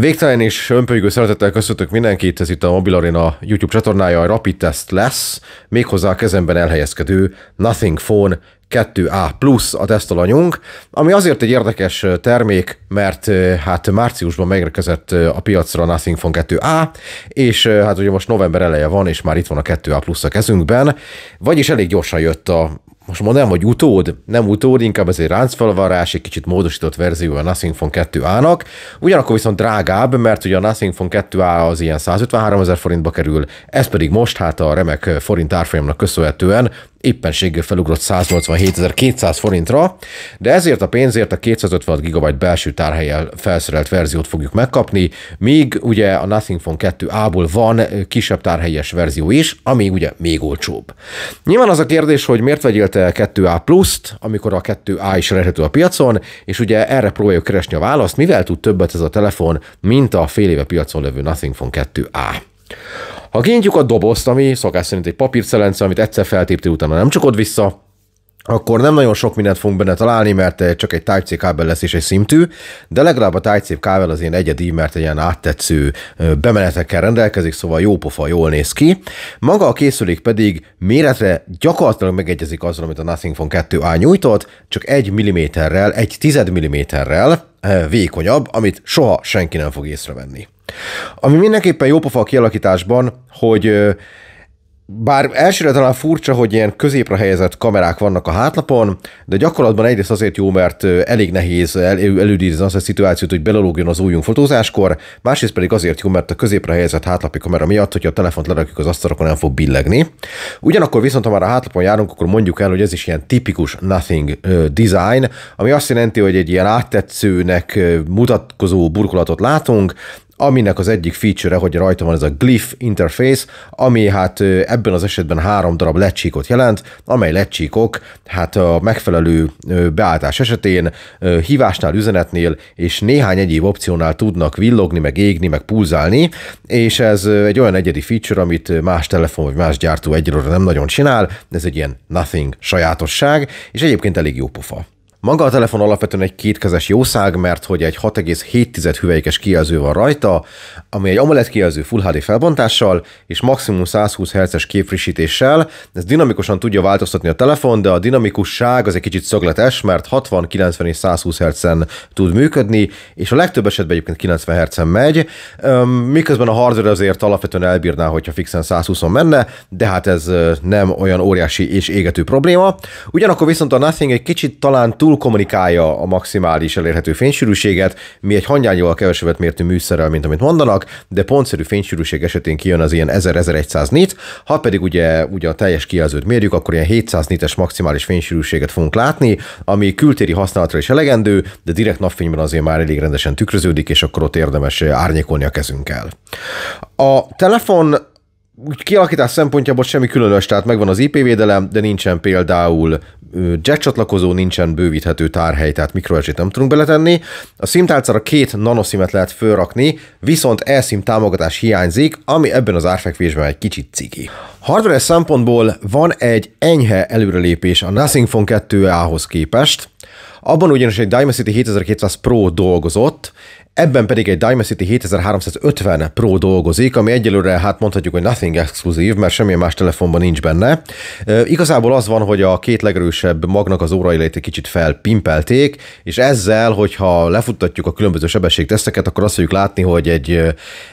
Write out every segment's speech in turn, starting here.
Végtelen és önpölygő szeretettel köszöntök mindenkit, ez itt a Mobil Arena YouTube csatornája, a Rapid Test lesz, méghozzá a kezemben elhelyezkedő Nothing Phone 2A Plus a tesztalanyunk, ami azért egy érdekes termék, mert hát márciusban megérkezett a piacra a Nothing Phone 2A, és hát ugye most november eleje van, és már itt van a 2A Plus a kezünkben, vagyis elég gyorsan jött a most nem vagy utód, nem utód, inkább ez egy ráncfelvarrás, egy kicsit módosított verzió a Nothing Phone 2A-nak, ugyanakkor viszont drágább, mert ugye a Nothing Phone 2A az ilyen 153 ezer forintba kerül, ez pedig most hát a remek forint árfolyamnak köszönhetően éppenséggel felugrott 187.200 forintra, de ezért a pénzért a 256 GB belső tárhelyel felszerelt verziót fogjuk megkapni, míg ugye a Nothing Phone 2A-ból van kisebb tárhelyes verzió is, ami ugye még olcsóbb. Nyilván az a kérdés, hogy miért vegyél te 2A pluszt, amikor a 2A is elérhető a piacon, és ugye erre próbáljuk keresni a választ, mivel tud többet ez a telefon, mint a fél éve piacon levő Nothing Phone 2A. Ha kinyitjuk a dobozt, ami szokás szerint egy papírcelence, amit egyszer feltépti, utána nem csukod vissza, akkor nem nagyon sok mindent fogunk benne találni, mert eh, csak egy Type-C kábel lesz és egy szimtű, de legalább a Type-C kábel az én egyedi, mert egy ilyen áttetsző bemenetekkel rendelkezik, szóval jó pofa, jól néz ki. Maga a készülék pedig méretre gyakorlatilag megegyezik azzal, amit a Nothing Phone 2A nyújtott, csak egy milliméterrel, egy tized milliméterrel eh, vékonyabb, amit soha senki nem fog észrevenni. Ami mindenképpen jópofa a kialakításban, hogy bár elsőre talán furcsa, hogy ilyen középre helyezett kamerák vannak a hátlapon, de gyakorlatban egyrészt azért jó, mert elég nehéz el, elődízni azt a szituációt, hogy belelógjon az újunk fotózáskor, másrészt pedig azért jó, mert a középre helyezett hátlapi kamera miatt, hogyha a telefont lerakjuk az asztalokon nem fog billegni. Ugyanakkor viszont, ha már a hátlapon járunk, akkor mondjuk el, hogy ez is ilyen tipikus nothing design, ami azt jelenti, hogy egy ilyen áttetszőnek mutatkozó burkolatot látunk, aminek az egyik feature hogy rajta van ez a glyph interface, ami hát ebben az esetben három darab lecsíkot jelent, amely lecsíkok hát a megfelelő beállítás esetén, hívásnál, üzenetnél és néhány egyéb opciónál tudnak villogni, meg égni, meg pulzálni, és ez egy olyan egyedi feature, amit más telefon vagy más gyártó egyelőre nem nagyon csinál, ez egy ilyen nothing sajátosság, és egyébként elég jó pofa. Maga a telefon alapvetően egy kétkezes jószág, mert hogy egy 6,7 hüvelykes kijelző van rajta, ami egy AMOLED kijelző Full HD felbontással és maximum 120 Hz-es képfrissítéssel. Ez dinamikusan tudja változtatni a telefon, de a dinamikusság az egy kicsit szögletes, mert 60, 90 és 120 Hz-en tud működni, és a legtöbb esetben egyébként 90 Hz-en megy, miközben a hardware azért alapvetően elbírná, hogyha fixen 120-on menne, de hát ez nem olyan óriási és égető probléma. Ugyanakkor viszont a Nothing egy kicsit talán túl kommunikálja a maximális elérhető fénysűrűséget. Mi egy hangyányjal kevesebbet mértünk műszerrel, mint amit mondanak, de pontszerű fénysűrűség esetén kijön az ilyen 1000-1100 nit. Ha pedig ugye, ugye a teljes kijelzőt mérjük, akkor ilyen 700 nites maximális fénysűrűséget fogunk látni, ami kültéri használatra is elegendő, de direkt napfényben azért már elég rendesen tükröződik, és akkor ott érdemes árnyékolni a kezünkkel. A telefon úgy kialakítás szempontjából semmi különös, tehát megvan az IP védelem, de nincsen például jack csatlakozó, nincsen bővíthető tárhely, tehát mikroesét nem tudunk beletenni. A szimtárcára két nanoszimet lehet fölrakni, viszont eSIM támogatás hiányzik, ami ebben az árfekvésben egy kicsit ciki. Hardware szempontból van egy enyhe előrelépés a Nothing Phone 2 képest, abban ugyanis egy Dimensity 7200 Pro dolgozott, Ebben pedig egy City 7350 Pro dolgozik, ami egyelőre hát mondhatjuk, hogy nothing exkluzív, mert semmilyen más telefonban nincs benne. E, igazából az van, hogy a két legerősebb magnak az órai kicsit felpimpelték, és ezzel, hogyha lefuttatjuk a különböző sebességteszteket, akkor azt fogjuk látni, hogy egy,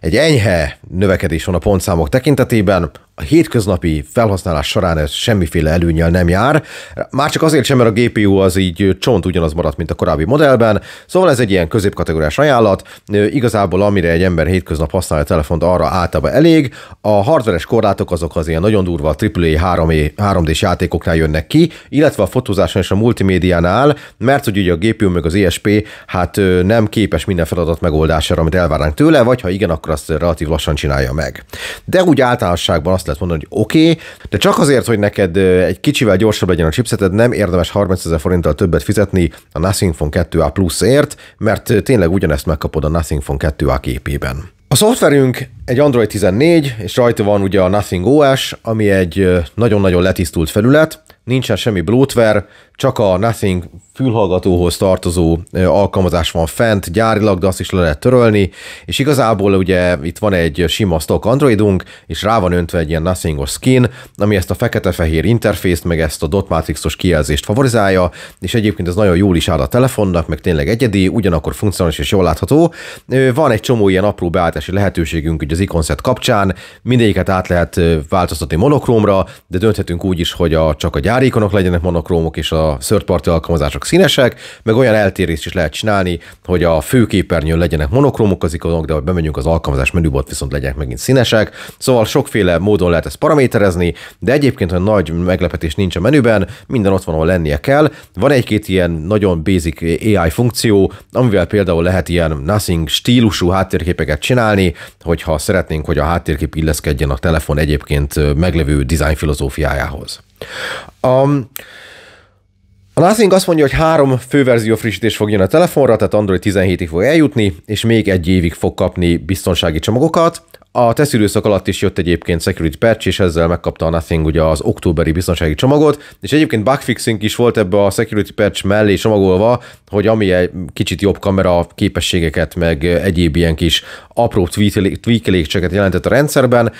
egy enyhe növekedés van a pontszámok tekintetében, a hétköznapi felhasználás során ez semmiféle előnyel nem jár. Már csak azért sem, mert a GPU az így csont ugyanaz maradt, mint a korábbi modellben, szóval ez egy ilyen középkategóriás ajánlat, alatt. Igazából amire egy ember hétköznap használja a telefont, arra általában elég. A hardveres korlátok azok az ilyen nagyon durva AAA 3 d játékoknál jönnek ki, illetve a fotózáson és a multimédiánál, mert hogy ugye a GPU meg az ESP hát nem képes minden feladat megoldására, amit elvárnánk tőle, vagy ha igen, akkor azt relatív lassan csinálja meg. De úgy általánosságban azt lehet mondani, hogy oké, okay, de csak azért, hogy neked egy kicsivel gyorsabb legyen a chipseted, nem érdemes 30 ezer forinttal többet fizetni a Nothing Phone 2A Plus-ért, mert tényleg ugyanezt megkapod a Nothing Phone 2A képében. A szoftverünk egy Android 14, és rajta van ugye a Nothing OS, ami egy nagyon-nagyon letisztult felület, nincsen semmi bloatware, csak a Nothing fülhallgatóhoz tartozó alkalmazás van fent, gyárilag, de azt is le lehet törölni, és igazából ugye itt van egy sima stock Androidunk, és rá van öntve egy ilyen nothingos skin, ami ezt a fekete-fehér interfészt, meg ezt a dot matrixos kijelzést favorizálja, és egyébként ez nagyon jól is áll a telefonnak, meg tényleg egyedi, ugyanakkor funkcionális és jól látható. Van egy csomó ilyen apró beállítási lehetőségünk ugye az ikonszet kapcsán, mindegyiket át lehet változtatni monokrómra, de dönthetünk úgy is, hogy a, csak a gyárikonok legyenek monokrómok, és a third party alkalmazások színesek, meg olyan eltérést is lehet csinálni, hogy a főképernyőn legyenek monokromok az ikonok, de ha bemegyünk az alkalmazás menübot, viszont legyenek megint színesek. Szóval sokféle módon lehet ezt paraméterezni, de egyébként olyan nagy meglepetés nincs a menüben, minden ott van, ahol lennie kell. Van egy-két ilyen nagyon basic AI funkció, amivel például lehet ilyen nothing stílusú háttérképeket csinálni, hogyha szeretnénk, hogy a háttérkép illeszkedjen a telefon egyébként meglevő design filozófiájához. Um, a Nothing azt mondja, hogy három főverzió frissítés fog jönni a telefonra, tehát Android 17-ig fog eljutni, és még egy évig fog kapni biztonsági csomagokat. A tesztidőszak alatt is jött egyébként security patch, és ezzel megkapta a Nothing ugye az októberi biztonsági csomagot, és egyébként bugfixing is volt ebbe a security patch mellé csomagolva, hogy ami egy kicsit jobb kamera képességeket, meg egyéb ilyen kis apró tweakeléseket jelentett a rendszerben.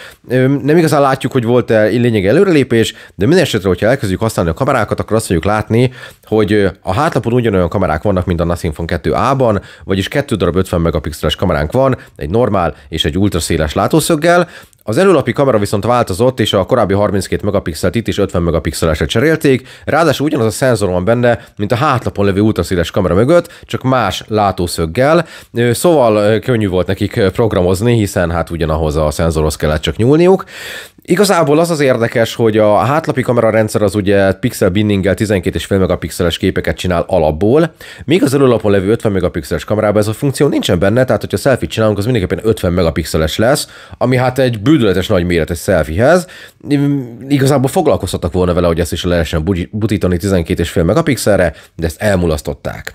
Nem igazán látjuk, hogy volt-e lényeg előrelépés, de minden esetre, hogyha elkezdjük használni a kamerákat, akkor azt fogjuk látni, hogy a hátlapon ugyanolyan kamerák vannak, mint a Nothing Phone 2A-ban, vagyis kettő darab 50 megapixeles kameránk van, egy normál és egy ultraszéles látószöggel, az előlapi kamera viszont változott, és a korábbi 32 megapixelt itt is 50 megapixelesre cserélték, ráadásul ugyanaz a szenzor van benne, mint a hátlapon levő ultraszíles kamera mögött, csak más látószöggel, szóval könnyű volt nekik programozni, hiszen hát ugyanahoz a szenzorhoz kellett csak nyúlniuk. Igazából az az érdekes, hogy a hátlapi kamera rendszer az ugye pixel binninggel 12,5 megapixeles képeket csinál alapból, Még az előlapon levő 50 megapixeles kamerában ez a funkció nincsen benne, tehát hogyha selfie csinálunk, az mindenképpen 50 megapixeles lesz, ami hát egy bődöletes nagy méret egy selfiehez. Igazából foglalkoztattak volna vele, hogy ezt is lehessen butítani 12,5 megapixelre, de ezt elmulasztották.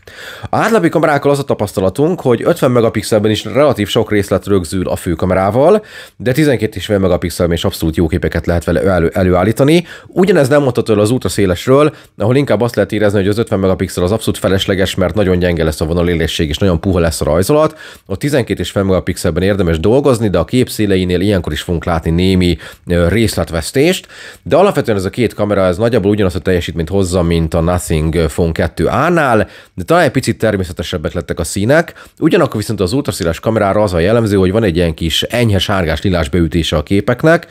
A hátlapi kamerákkal az a tapasztalatunk, hogy 50 megapixelben is relatív sok részlet rögzül a főkamerával, de 12,5 megapixelben is abszolút jó képeket lehet vele elő, előállítani. Ugyanez nem mondható az útra szélesről, ahol inkább azt lehet érezni, hogy az 50 megapixel az abszolút felesleges, mert nagyon gyenge lesz a vonalélesség, és nagyon puha lesz a rajzolat. A 12 és 5 megapixelben érdemes dolgozni, de a kép széleinél ilyenkor is fogunk látni némi részletvesztést. De alapvetően ez a két kamera ez nagyjából ugyanazt a teljesítményt hozza, mint a Nothing Phone 2A-nál, de talán egy picit természetesebbek lettek a színek. Ugyanakkor viszont az ultraszíles kamerára az a jellemző, hogy van egy ilyen kis enyhe sárgás lilás beütése a képeknek,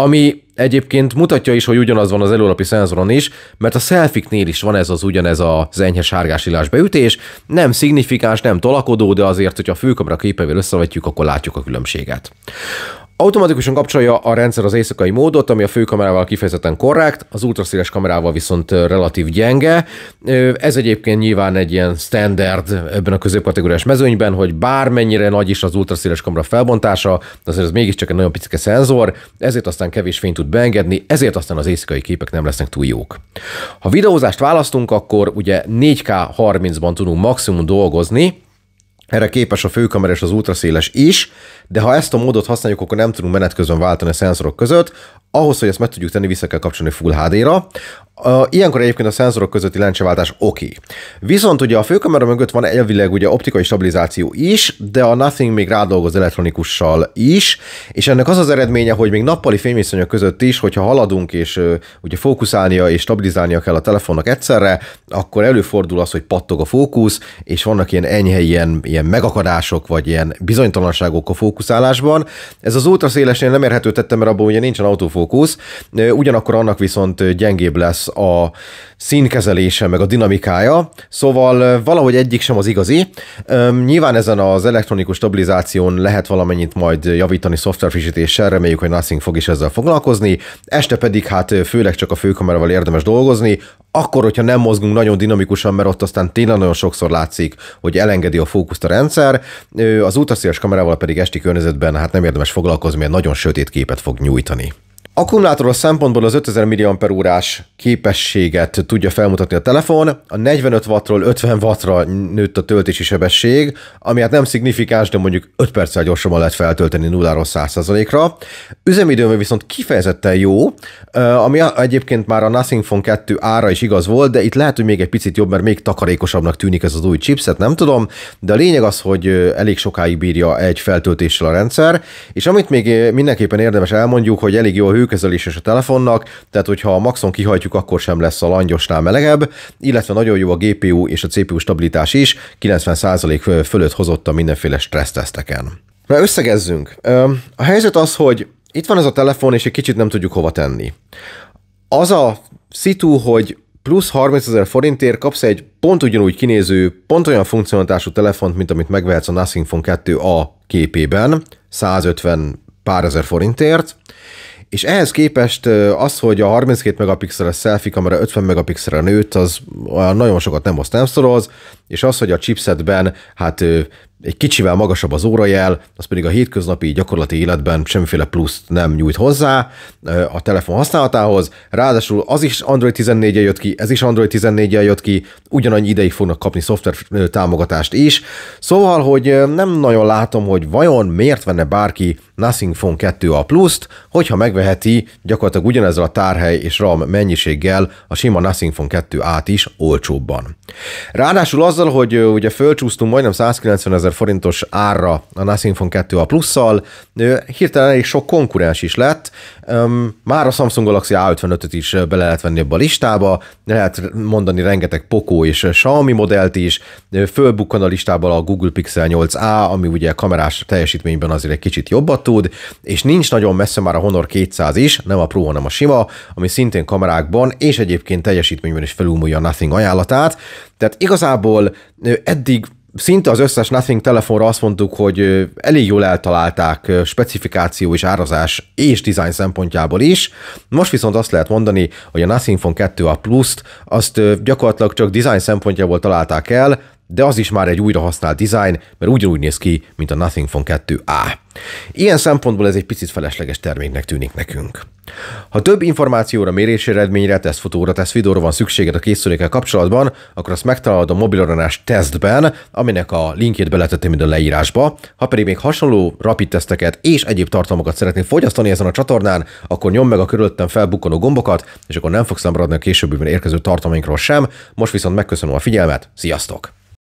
ami egyébként mutatja is, hogy ugyanaz van az előlapi szenzoron is, mert a selfiknél is van ez az ugyanez a enyhe sárgásilás beütés, nem szignifikáns, nem tolakodó, de azért, hogyha a főkamera képevel összevetjük, akkor látjuk a különbséget. Automatikusan kapcsolja a rendszer az éjszakai módot, ami a főkamerával kifejezetten korrekt, az ultraszíles kamerával viszont relatív gyenge. Ez egyébként nyilván egy ilyen standard ebben a középkategóriás mezőnyben, hogy bármennyire nagy is az ultraszíles kamera felbontása, azért ez mégiscsak egy nagyon picike szenzor, ezért aztán kevés fényt tud beengedni, ezért aztán az éjszakai képek nem lesznek túl jók. Ha videózást választunk, akkor ugye 4K 30-ban tudunk maximum dolgozni, erre képes a főkamera és az ultraszéles is, de ha ezt a módot használjuk, akkor nem tudunk menet közben váltani a szenzorok között. Ahhoz, hogy ezt meg tudjuk tenni, vissza kell kapcsolni Full HD-ra. Ilyenkor egyébként a szenzorok közötti lencseváltás oké. Viszont ugye a főkamera mögött van elvileg ugye optikai stabilizáció is, de a Nothing még rádolgoz elektronikussal is, és ennek az az eredménye, hogy még nappali fényviszonyok között is, hogyha haladunk és ugye fókuszálnia és stabilizálnia kell a telefonnak egyszerre, akkor előfordul az, hogy pattog a fókusz, és vannak ilyen enyhe ilyen, ilyen ilyen megakadások, vagy ilyen bizonytalanságok a fókuszálásban. Ez az ultraszélesnél nem érhető tettem, mert abban ugye nincsen autofókusz, ugyanakkor annak viszont gyengébb lesz a színkezelése, meg a dinamikája, szóval valahogy egyik sem az igazi. Nyilván ezen az elektronikus stabilizáción lehet valamennyit majd javítani szoftverfrissítéssel, reméljük, hogy Nothing fog is ezzel foglalkozni, este pedig hát főleg csak a főkamerával érdemes dolgozni, akkor, hogyha nem mozgunk nagyon dinamikusan, mert ott aztán tényleg nagyon sokszor látszik, hogy elengedi a fókuszt a rendszer, az ultraszéles kamerával pedig esti környezetben hát nem érdemes foglalkozni, mert nagyon sötét képet fog nyújtani. Akkumulátoros szempontból az 5000 mAh képességet tudja felmutatni a telefon, a 45 wattról 50 wattra nőtt a töltési sebesség, ami hát nem szignifikáns, de mondjuk 5 perccel gyorsabban lehet feltölteni 0-ról 100%-ra. Üzemidőben viszont kifejezetten jó, ami egyébként már a Nothing Phone 2 ára is igaz volt, de itt lehet, hogy még egy picit jobb, mert még takarékosabbnak tűnik ez az új chipset, nem tudom, de a lényeg az, hogy elég sokáig bírja egy feltöltéssel a rendszer, és amit még mindenképpen érdemes elmondjuk, hogy elég jó a hőkezeléses a telefonnak, tehát hogyha a maxon kihajtjuk, akkor sem lesz a langyosnál melegebb, illetve nagyon jó a GPU és a CPU stabilitás is, 90% fölött hozott a mindenféle stresszteszteken. Na összegezzünk. A helyzet az, hogy itt van ez a telefon, és egy kicsit nem tudjuk hova tenni. Az a szitu, hogy plusz 30 ezer forintért kapsz egy pont ugyanúgy kinéző, pont olyan funkcionalitású telefont, mint amit megvehetsz a Nothing Phone 2A képében, 150 pár ezer forintért, és ehhez képest az, hogy a 32 megapixeles selfie kamera 50 megapixelre nőtt, az olyan nagyon sokat nem azt nem szoroz, és az, hogy a chipsetben hát egy kicsivel magasabb az órajel, az pedig a hétköznapi gyakorlati életben semmiféle pluszt nem nyújt hozzá eh, a telefon használatához. Ráadásul az is Android 14-jel jött ki, ez is Android 14-jel jött ki, ugyanannyi ideig fognak kapni szoftver eh, támogatást is. Szóval, hogy eh, nem nagyon látom, hogy vajon miért venne bárki Nothing Phone 2 a pluszt, hogyha megveheti gyakorlatilag ugyanezzel a tárhely és RAM mennyiséggel a sima Nothing Phone 2 át is olcsóbban. Ráadásul azzal, hogy ugye fölcsúsztunk majdnem 190 ezer ezer forintos árra a Nothing Phone 2 a plusszal. Hirtelen elég sok konkurens is lett. Már a Samsung Galaxy A55-öt is bele lehet venni ebbe a listába, lehet mondani rengeteg Poco és Xiaomi modellt is, fölbukkan a listába a Google Pixel 8a, ami ugye kamerás teljesítményben azért egy kicsit jobbat tud, és nincs nagyon messze már a Honor 200 is, nem a Pro, hanem a sima, ami szintén kamerákban és egyébként teljesítményben is felúmulja a Nothing ajánlatát. Tehát igazából eddig szinte az összes Nothing telefonra azt mondtuk, hogy elég jól eltalálták specifikáció és árazás és design szempontjából is. Most viszont azt lehet mondani, hogy a Nothing Phone 2 a pluszt, azt gyakorlatilag csak design szempontjából találták el, de az is már egy újra használt design, mert ugyanúgy néz ki, mint a Nothing Phone 2A. Ilyen szempontból ez egy picit felesleges terméknek tűnik nekünk. Ha több információra, mérés eredményre, tesztfotóra, tesztvideóra van szükséged a készülékkel kapcsolatban, akkor azt megtalálod a mobilaranás tesztben, aminek a linkjét beletettem ide a leírásba. Ha pedig még hasonló rapid teszteket és egyéb tartalmakat szeretnél fogyasztani ezen a csatornán, akkor nyomd meg a körülöttem felbukkanó gombokat, és akkor nem fogsz maradni a későbbiben érkező tartalmainkról sem. Most viszont megköszönöm a figyelmet, sziasztok!